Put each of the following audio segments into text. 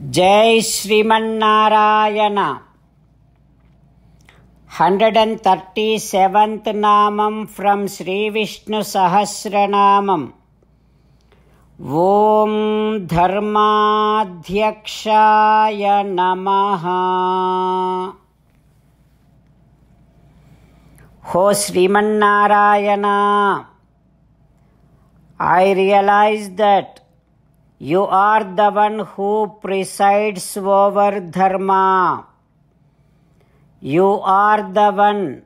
Jai Sriman Narayana 137th Namam from Sri Vishnu Sahasranamam Om Dharma Dhyakshaya Namaha Ho Sriman Narayana I realize that you are the one who presides over dharma. You are the one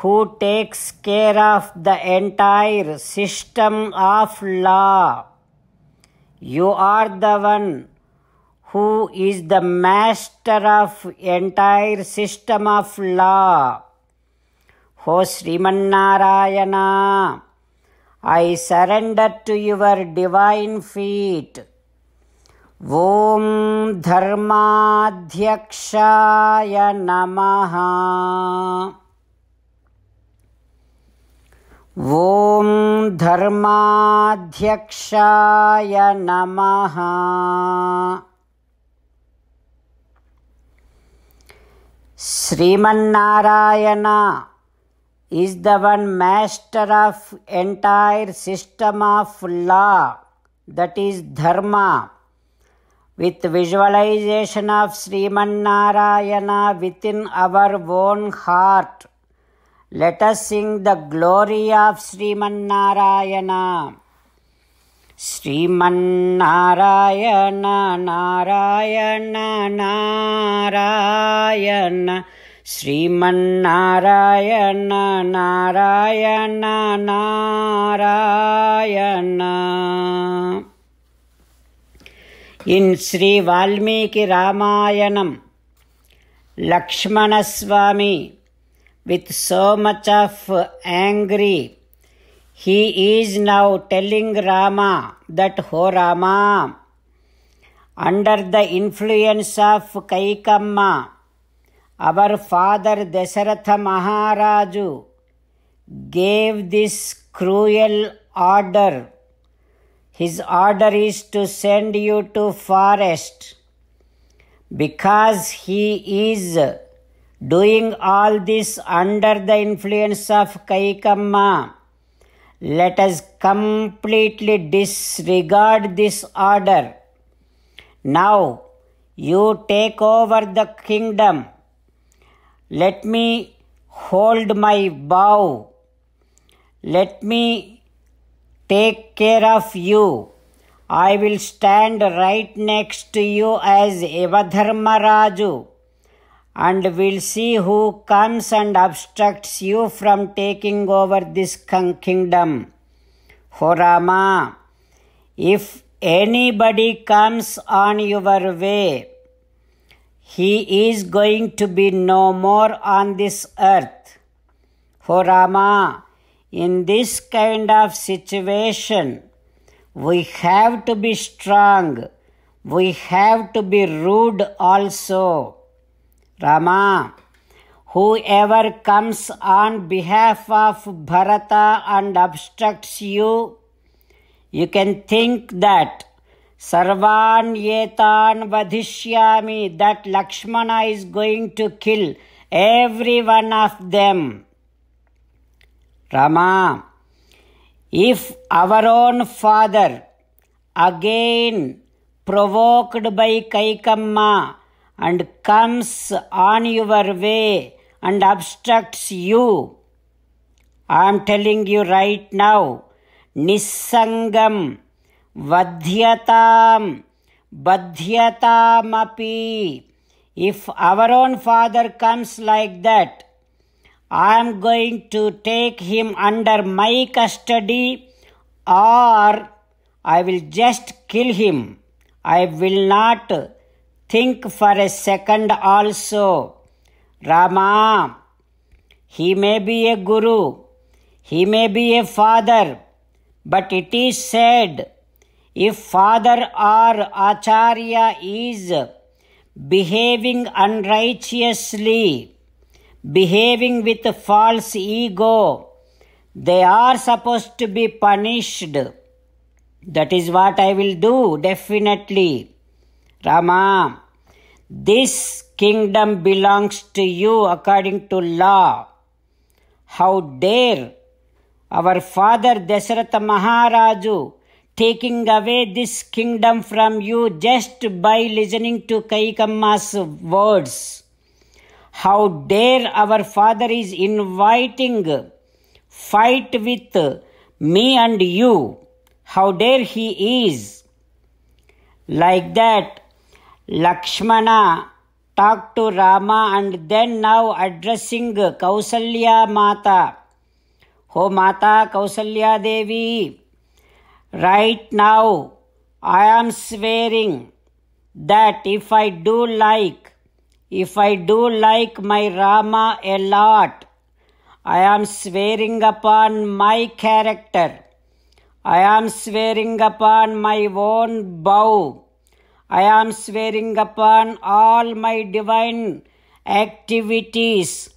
who takes care of the entire system of law. You are the one who is the master of entire system of law. Ho Srimannarayana. I surrender to your divine feet. Om Dharma Dhyakshaya Namaha. Om Dharma Dhyakshaya Namaha. Sriman Narayana is the one master of entire system of law, that is dharma. With visualization of Sriman Narayana within our own heart, let us sing the glory of Sriman Narayana. Srimannarayana Narayana Narayana Srimannarayana Narayana Narayana in Sri Valmiki Ramayanam Lakshmanaswami with so much of angry he is now telling Rama that oh Rama under the influence of Kaikamma our father Dasharatha Maharaju gave this cruel order. His order is to send you to forest because he is doing all this under the influence of Kaikamma. Let us completely disregard this order. Now you take over the kingdom let me hold my bow. Let me take care of you. I will stand right next to you as Evadharma Raju and will see who comes and obstructs you from taking over this kingdom. Ho Rama, if anybody comes on your way, he is going to be no more on this earth. For oh, Rama, in this kind of situation, we have to be strong. We have to be rude also. Rama, whoever comes on behalf of Bharata and obstructs you, you can think that Sarvan Yetan Vadhishyami, that Lakshmana is going to kill every one of them. Rama, if our own father, again provoked by Kaikamma, and comes on your way and obstructs you, I am telling you right now, Nisangam vadhyatam, badhyatam api. If our own father comes like that, I am going to take him under my custody or I will just kill him. I will not think for a second also. Rama, he may be a guru, he may be a father, but it is said if father or acharya is behaving unrighteously, behaving with false ego, they are supposed to be punished. That is what I will do, definitely. Rama, this kingdom belongs to you according to law. How dare our father Desharatha Maharaju taking away this kingdom from you just by listening to Kaikamma's words. How dare our Father is inviting fight with me and you. How dare he is. Like that, Lakshmana talked to Rama and then now addressing Kausalya Mata. Ho Mata Kausalya Devi. Right now, I am swearing that if I do like, if I do like my Rama a lot, I am swearing upon my character. I am swearing upon my own bow. I am swearing upon all my divine activities.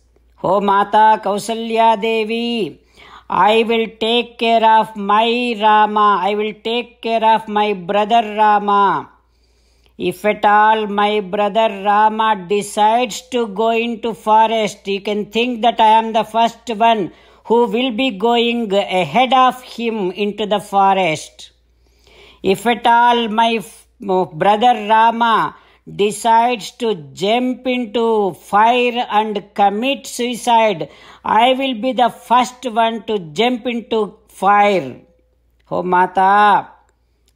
O Mata Kausalya Devi, I will take care of my Rama. I will take care of my brother Rama. If at all my brother Rama decides to go into forest, you can think that I am the first one who will be going ahead of him into the forest. If at all my brother Rama decides to jump into fire and commit suicide, I will be the first one to jump into fire. Oh Mata,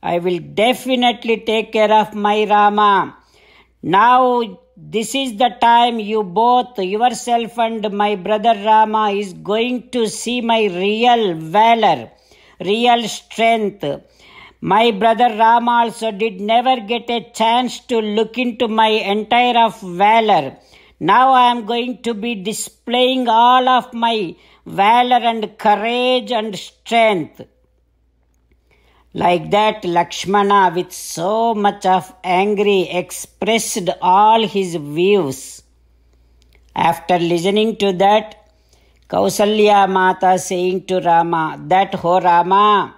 I will definitely take care of my Rama. Now, this is the time you both, yourself and my brother Rama, is going to see my real valor, real strength my brother Ram also did never get a chance to look into my entire of valor. Now I am going to be displaying all of my valor and courage and strength. Like that, Lakshmana, with so much of angry, expressed all his views. After listening to that, Kausalya Mata saying to Rama, That, Ho Rama,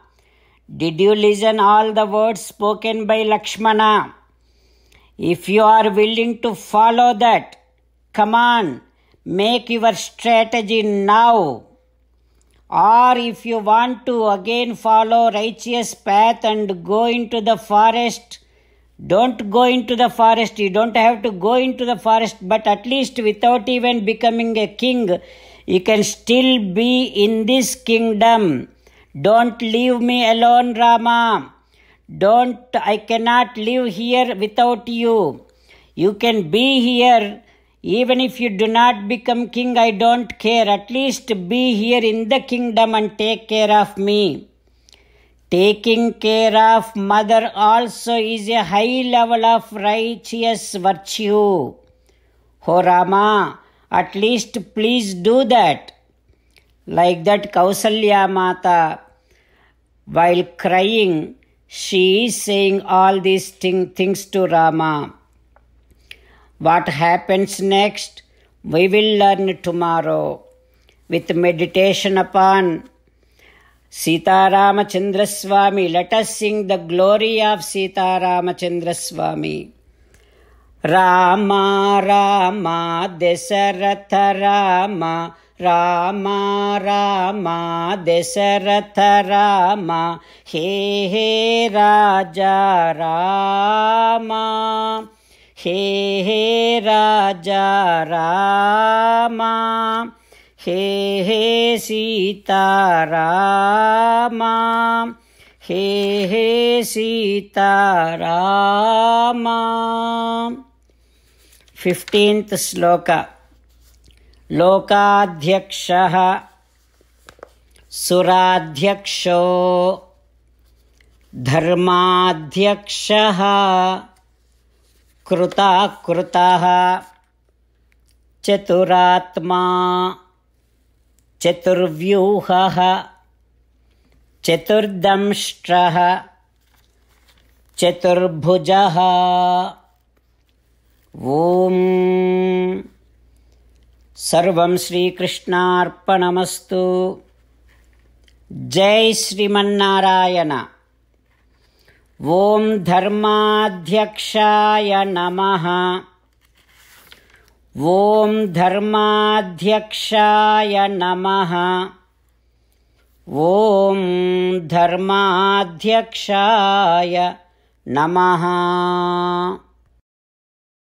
did you listen all the words spoken by Lakshmana? If you are willing to follow that, come on, make your strategy now. Or if you want to again follow righteous path and go into the forest, don't go into the forest. You don't have to go into the forest, but at least without even becoming a king, you can still be in this kingdom don't leave me alone, Rama. Don't, I cannot live here without you. You can be here. Even if you do not become king, I don't care. At least be here in the kingdom and take care of me. Taking care of mother also is a high level of righteous virtue. Ho oh, Rama, at least please do that. Like that, Kausalya Mata, while crying, she is saying all these thing, things to Rama. What happens next, we will learn tomorrow with meditation upon Sita Ramachandra Swami. Let us sing the glory of Sita Ramachandra Swami. Rama, Rama, Desharatha Rama. Rama Rama Dasharatha Rama हे हे राजा रामा हे हे राजा रामा हे हे सीता रामा हे हे सीता रामा फिफ्टीन्त् श्लोका लोकाध्यक्षः सुराध्यक्षो धर्माध्यक्षः कृताकृतः चतुरात्मा चतुर्व्यूहः चतुर्दंष्ट्रः चतुर्भुजः ॐ सर्वं श्रीकृष्णार्पणमस्तु जय श्रीमन्नारायण ॐ धर्माध्यक्षाय नमः ॐ धर्माध्यक्षाय नमः ॐ धर्माध्यक्षाय नमः